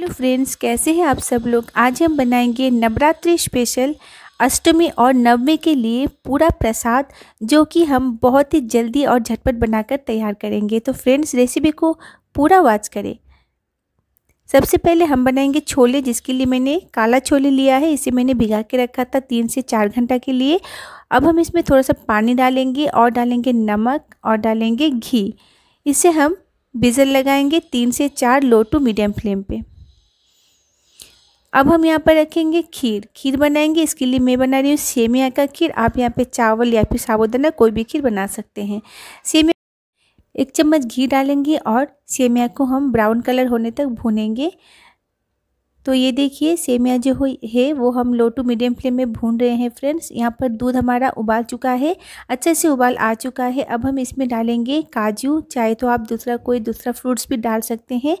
hello friends कैसे हैं आप सब लोग आज हम बनाएंगे नवरात्रि स्पेशल अष्टमी और नवमी के लिए पूरा प्रसाद जो कि हम बहुत ही जल्दी और झटपट बनाकर तैयार करेंगे तो फ्रेंड्स रेसिपी को पूरा वाच करें सबसे पहले हम बनाएंगे छोले जिसके लिए मैंने काला छोले लिया है इसे मैंने भिगा के रखा था तीन से चार घंटा के लिए अब हम इसमें थोड़ा सा पानी डालेंगे और डालेंगे नमक और डालेंगे घी इसे हम बिजल लगाएंगे तीन से चार लो टू मीडियम फ्लेम पे अब हम यहाँ पर रखेंगे खीर खीर बनाएंगे इसके लिए मैं बना रही हूँ सेमिया का खीर आप यहाँ पे चावल या फिर साबुदाना कोई भी खीर बना सकते हैं सेमिया एक चम्मच घी डालेंगे और सेमिया को हम ब्राउन कलर होने तक भूनेंगे तो ये देखिए सेमिया जो हुई है वो हम लो टू मीडियम फ्लेम में भून रहे हैं फ्रेंड्स यहाँ पर दूध हमारा उबाल चुका है अच्छे से उबाल आ चुका है अब हम इसमें डालेंगे काजू चाहे तो आप दूसरा कोई दूसरा फ्रूट्स भी डाल सकते हैं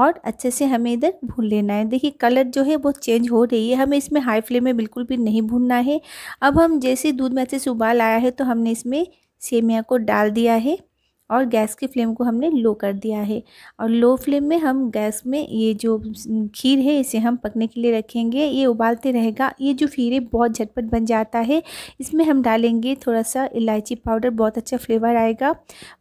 और अच्छे से हमें इधर भून लेना है देखिए कलर जो है वो चेंज हो रही है हमें इसमें हाई फ्लेम में बिल्कुल भी नहीं भूनना है अब हम जैसे दूध में अच्छे से उबाल आया है तो हमने इसमें सेमिया को डाल दिया है और गैस की फ्लेम को हमने लो कर दिया है और लो फ्लेम में हम गैस में ये जो खीर है इसे हम पकने के लिए रखेंगे ये उबालते रहेगा ये जो खीर है बहुत झटपट बन जाता है इसमें हम डालेंगे थोड़ा सा इलायची पाउडर बहुत अच्छा फ्लेवर आएगा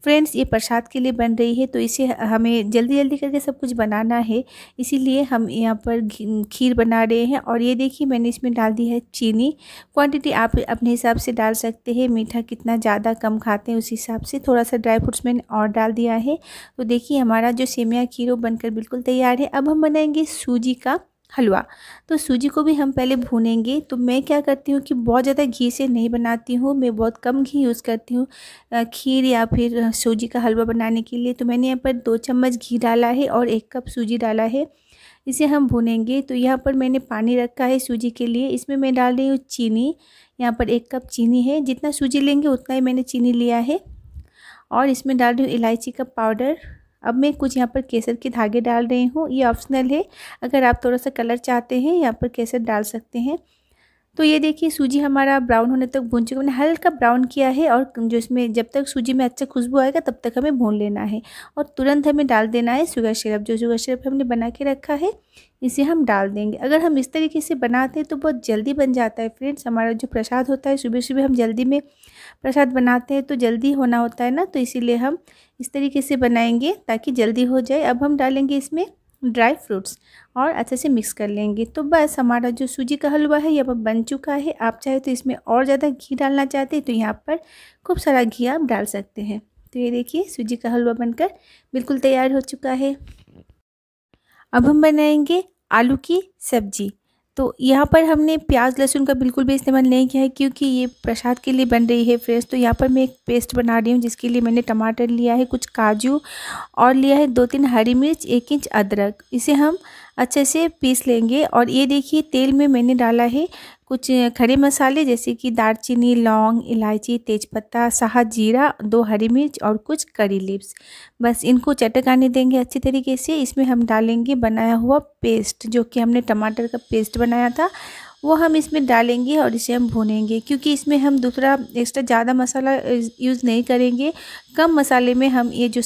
फ्रेंड्स ये प्रसाद के लिए बन रही है तो इसे हमें जल्दी जल्दी करके सब कुछ बनाना है इसीलिए हम यहाँ पर खीर बना रहे हैं और ये देखिए मैंने इसमें डाल दी है चीनी क्वान्टिटी आप अपने हिसाब से डाल सकते हैं मीठा कितना ज़्यादा कम खाते हैं उस हिसाब से थोड़ा सा ड्राई फ्रूट चम्मच मैंने और डाल दिया है तो देखिए हमारा जो सेमिया खीरो बनकर बिल्कुल तैयार है अब हम बनाएंगे सूजी का हलवा तो सूजी को भी हम पहले भूनेंगे तो मैं क्या करती हूँ कि बहुत ज़्यादा घी से नहीं बनाती हूँ मैं बहुत कम घी यूज़ करती हूँ खीर या फिर सूजी का हलवा बनाने के लिए तो मैंने यहाँ पर दो चम्मच घी डाला है और एक कप सूजी डाला है इसे हम भूनेंगे तो यहाँ पर मैंने पानी रखा है सूजी के लिए इसमें मैं डाल रही हूँ चीनी यहाँ पर एक कप चीनी है जितना सूजी लेंगे उतना ही मैंने चीनी लिया है और इसमें डाल रही हूँ इलायची का पाउडर अब मैं कुछ यहाँ पर केसर के धागे डाल रही हूँ ये ऑप्शनल है अगर आप थोड़ा सा कलर चाहते हैं यहाँ पर केसर डाल सकते हैं तो ये देखिए सूजी हमारा ब्राउन होने तक भून चुका मैंने हल्का ब्राउन किया है और जो इसमें जब तक सूजी में अच्छा खुशबू आएगा तब तक हमें भून लेना है और तुरंत हमें डाल देना है शुगर सिरप जो शुगर सिरप हमने बना के रखा है इसे हम डाल देंगे अगर हम इस तरीके से बनाते हैं तो बहुत जल्दी बन जाता है फ्रेंड्स हमारा जो प्रसाद होता है सुबह सुबह हम जल्दी में प्रसाद बनाते हैं तो जल्दी होना होता है ना तो इसीलिए हम इस तरीके से बनाएंगे ताकि जल्दी हो जाए अब हम डालेंगे इसमें ड्राई फ्रूट्स और अच्छे से मिक्स कर लेंगे तो बस हमारा जो सूजी का हलवा है यह बन चुका है आप चाहे तो इसमें और ज़्यादा घी डालना चाहते हैं तो यहाँ पर खूब सारा घी आप डाल सकते हैं तो ये देखिए सूजी का हलवा बनकर बिल्कुल तैयार हो चुका है अब हम बनाएंगे आलू की सब्जी तो यहाँ पर हमने प्याज लहसुन का बिल्कुल भी इस्तेमाल नहीं किया है क्योंकि ये प्रसाद के लिए बन रही है फ्रेश तो यहाँ पर मैं एक पेस्ट बना रही हूँ जिसके लिए मैंने टमाटर लिया है कुछ काजू और लिया है दो तीन हरी मिर्च एक इंच अदरक इसे हम अच्छे से पीस लेंगे और ये देखिए तेल में मैंने डाला है कुछ खड़े मसाले जैसे कि दालचीनी लौंग इलायची तेज़पत्ता शाहद जीरा दो हरी मिर्च और कुछ करी लिप्स बस इनको चटकाने देंगे अच्छी तरीके से इसमें हम डालेंगे बनाया हुआ पेस्ट जो कि हमने टमाटर का पेस्ट बनाया था वो हम इसमें डालेंगे और इसे हम भूनेंगे क्योंकि इसमें हम दूसरा एक्स्ट्रा ज़्यादा मसाला यूज़ नहीं करेंगे कम मसाले में हम ये जो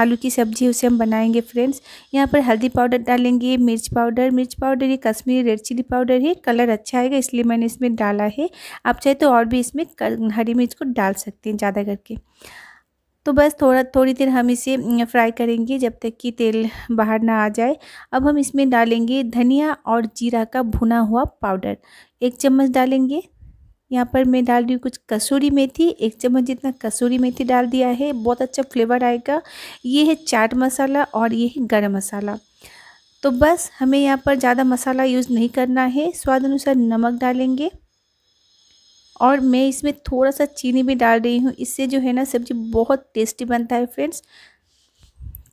आलू की सब्ज़ी उसे हम बनाएंगे फ्रेंड्स यहाँ पर हल्दी पाउडर डालेंगे मिर्च पाउडर मिर्च पाउडर ये कश्मीरी रेड चिली पाउडर है कलर अच्छा आएगा इसलिए मैंने इसमें डाला है आप चाहे तो और भी इसमें हरी मिर्च को डाल सकते हैं ज़्यादा करके तो बस थोड़ा थोड़ी देर हम इसे फ्राई करेंगे जब तक कि तेल बाहर ना आ जाए अब हम इसमें डालेंगे धनिया और जीरा का भुना हुआ पाउडर एक चम्मच डालेंगे यहाँ पर मैं डाल रही हूँ कुछ कसूरी मेथी एक चम्मच जितना कसूरी मेथी डाल दिया है बहुत अच्छा फ्लेवर आएगा ये है चाट मसाला और ये है गर्म मसाला तो बस हमें यहाँ पर ज़्यादा मसाला यूज़ नहीं करना है स्वाद अनुसार नमक डालेंगे और मैं इसमें थोड़ा सा चीनी भी डाल रही हूँ इससे जो है ना सब्ज़ी बहुत टेस्टी बनता है फ्रेंड्स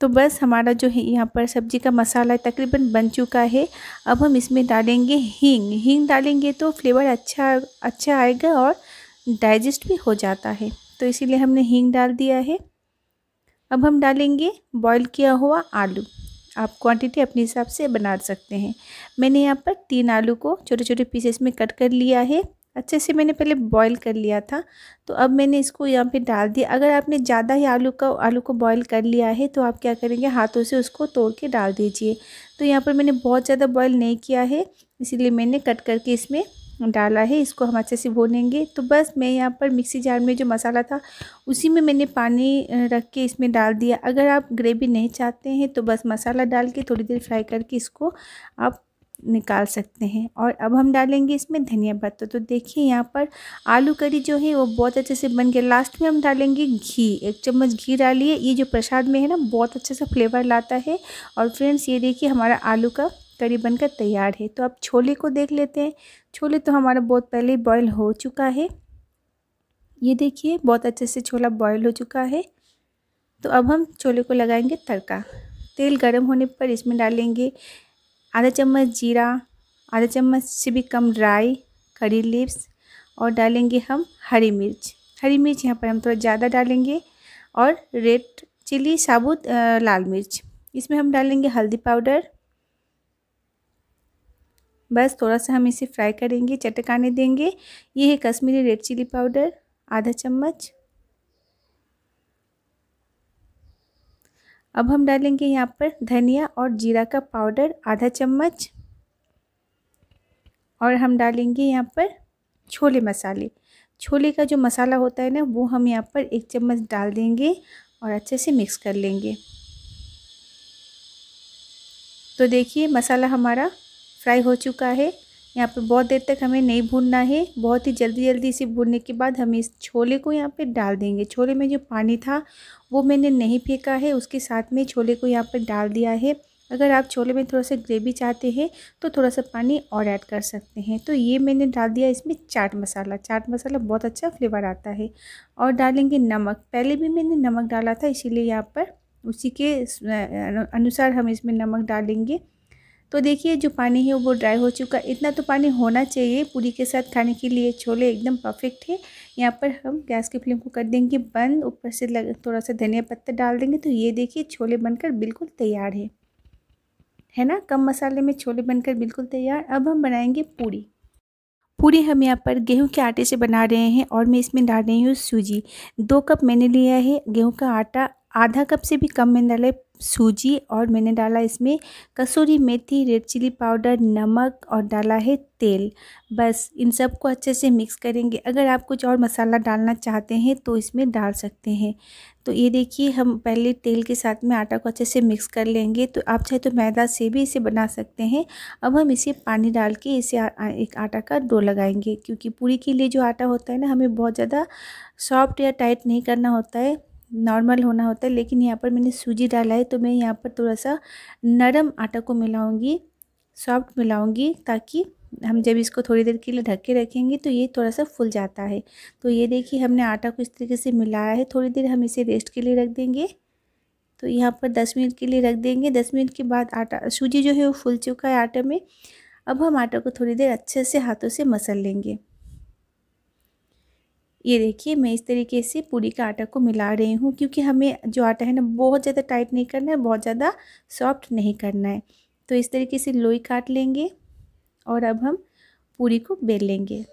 तो बस हमारा जो है यहाँ पर सब्ज़ी का मसाला तकरीबन बन चुका है अब हम इसमें डालेंगे हींग हींग डालेंगे तो फ्लेवर अच्छा अच्छा आएगा और डाइजेस्ट भी हो जाता है तो इसीलिए हमने हींग डाल दिया है अब हम डालेंगे बॉईल किया हुआ आलू आप क्वांटिटी अपने हिसाब से बना सकते हैं मैंने यहाँ पर तीन आलू को छोटे छोटे पीसेस में कट कर लिया है अच्छे से मैंने पहले बॉईल कर लिया था तो अब मैंने इसको यहाँ पे डाल दिया अगर आपने ज़्यादा ही आलू का आलू को बॉईल कर लिया है तो आप क्या करेंगे हाथों से उसको तोड़ के डाल दीजिए तो यहाँ पर मैंने बहुत ज़्यादा बॉईल नहीं किया है इसीलिए मैंने कट करके इसमें डाला है इसको हम अच्छे से भूनेंगे तो बस मैं यहाँ पर मिक्सी जार में जो मसाला था उसी में मैंने पानी रख के इसमें डाल दिया अगर आप ग्रेवी नहीं चाहते हैं तो बस मसाला डाल के थोड़ी देर फ्राई करके इसको आप निकाल सकते हैं और अब हम डालेंगे इसमें धनिया पत्ता तो देखिए यहाँ पर आलू करी जो है वो बहुत अच्छे से बन गया लास्ट में हम डालेंगे घी एक चम्मच घी डालिए ये जो प्रसाद में है ना बहुत अच्छे से फ्लेवर लाता है और फ्रेंड्स ये देखिए हमारा आलू का करी बनकर तैयार है तो अब छोले को देख लेते हैं छोले तो हमारा बहुत पहले ही बॉयल हो चुका है ये देखिए बहुत अच्छे से छोला बॉयल हो चुका है तो अब हम छोले को लगाएंगे तड़का तेल गर्म होने पर इसमें डालेंगे आधा चम्मच जीरा आधा चम्मच से भी कम ड्राई करी लिप्स और डालेंगे हम हरी मिर्च हरी मिर्च यहाँ पर हम थोड़ा ज़्यादा डालेंगे और रेड चिली साबुत लाल मिर्च इसमें हम डालेंगे हल्दी पाउडर बस थोड़ा सा हम इसे फ्राई करेंगे चटकाने देंगे ये है कश्मीरी रेड चिली पाउडर आधा चम्मच अब हम डालेंगे यहाँ पर धनिया और जीरा का पाउडर आधा चम्मच और हम डालेंगे यहाँ पर छोले मसाले छोले का जो मसाला होता है ना वो हम यहाँ पर एक चम्मच डाल देंगे और अच्छे से मिक्स कर लेंगे तो देखिए मसाला हमारा फ्राई हो चुका है यहाँ पे बहुत देर तक हमें नहीं भूनना है बहुत ही जल्दी जल्दी इसे भूनने के बाद हम इस छोले को यहाँ पे डाल देंगे छोले में जो पानी था वो मैंने नहीं फेंका है उसके साथ में छोले को यहाँ पर डाल दिया है अगर आप छोले में थोड़ा सा ग्रेवी चाहते हैं तो थोड़ा सा पानी और ऐड कर सकते हैं तो ये मैंने डाल दिया इसमें चाट मसाला चाट मसाला बहुत अच्छा फ्लेवर आता है और डालेंगे नमक पहले भी मैंने नमक डाला था इसीलिए यहाँ पर उसी के अनुसार हम इसमें नमक डालेंगे तो देखिए जो पानी है वो ड्राई हो चुका इतना तो पानी होना चाहिए पूरी के साथ खाने के लिए छोले एकदम परफेक्ट है यहाँ पर हम गैस की फ्लेम को कर देंगे बंद ऊपर से लग थोड़ा सा धनिया पत्ता डाल देंगे तो ये देखिए छोले बनकर बिल्कुल तैयार है है ना कम मसाले में छोले बनकर बिल्कुल तैयार अब हम बनाएंगे पूरी पूरी हम यहाँ पर गेहूं के आटे से बना रहे हैं और मैं इसमें डाल रही हूँ सूजी दो कप मैंने लिया है गेहूं का आटा आधा कप से भी कम मैंने डाला है सूजी और मैंने डाला इसमें कसूरी मेथी रेड चिली पाउडर नमक और डाला है तेल बस इन सब को अच्छे से मिक्स करेंगे अगर आप कुछ और मसाला डालना चाहते हैं तो इसमें डाल सकते हैं तो ये देखिए हम पहले तेल के साथ में आटा को अच्छे से मिक्स कर लेंगे तो आप चाहे तो मैदा से भी इसे बना सकते हैं अब हम इसे पानी डाल के इसे आ, एक आटा का डो लगाएंगे क्योंकि पूरी के लिए जो आटा होता है ना हमें बहुत ज़्यादा सॉफ्ट या टाइट नहीं करना होता है नॉर्मल होना होता है लेकिन यहाँ पर मैंने सूजी डाला है तो मैं यहाँ पर थोड़ा सा नरम आटा को मिलाऊंगी सॉफ्ट मिलाऊंगी ताकि हम जब इसको थोड़ी देर के लिए ढक के रखेंगे तो ये थोड़ा सा फूल जाता है तो ये देखिए हमने आटा को इस तरीके से मिलाया है थोड़ी देर हम इसे रेस्ट के लिए रख देंगे तो यहाँ पर दस मिनट के लिए रख देंगे दस मिनट के बाद आटा सूजी जो है वो फूल चुका है आटे में अब हम आटा को थोड़ी देर अच्छे से हाथों से मसल लेंगे ये देखिए मैं इस तरीके से पूरी का आटा को मिला रही हूँ क्योंकि हमें जो आटा है ना बहुत ज़्यादा टाइट नहीं करना है बहुत ज़्यादा सॉफ्ट नहीं करना है तो इस तरीके से लोई काट लेंगे और अब हम पूरी को बेल लेंगे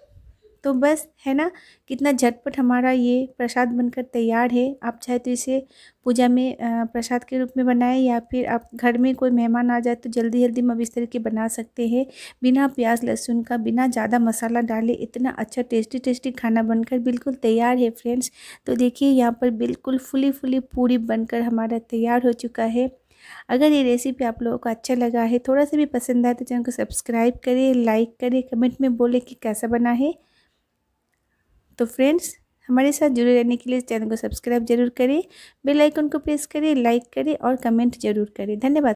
तो बस है ना कितना झटपट हमारा ये प्रसाद बनकर तैयार है आप चाहे तो इसे पूजा में प्रसाद के रूप में बनाएं या फिर आप घर में कोई मेहमान आ जाए तो जल्दी जल्दी मब इस तरह के बना सकते हैं बिना प्याज लहसुन का बिना ज़्यादा मसाला डाले इतना अच्छा टेस्टी टेस्टी खाना बनकर बिल्कुल तैयार है फ्रेंड्स तो देखिए यहाँ पर बिल्कुल फुली फुली पूरी बनकर हमारा तैयार हो चुका है अगर ये रेसिपी आप लोगों को अच्छा लगा है थोड़ा सा भी पसंद आए तो चैनल को सब्सक्राइब करें लाइक करें कमेंट में बोले कि कैसा बना है तो फ्रेंड्स हमारे साथ जुड़े रहने के लिए इस चैनल को सब्सक्राइब जरूर करें बेल आइकन को प्रेस करें लाइक करें और कमेंट जरूर करें धन्यवाद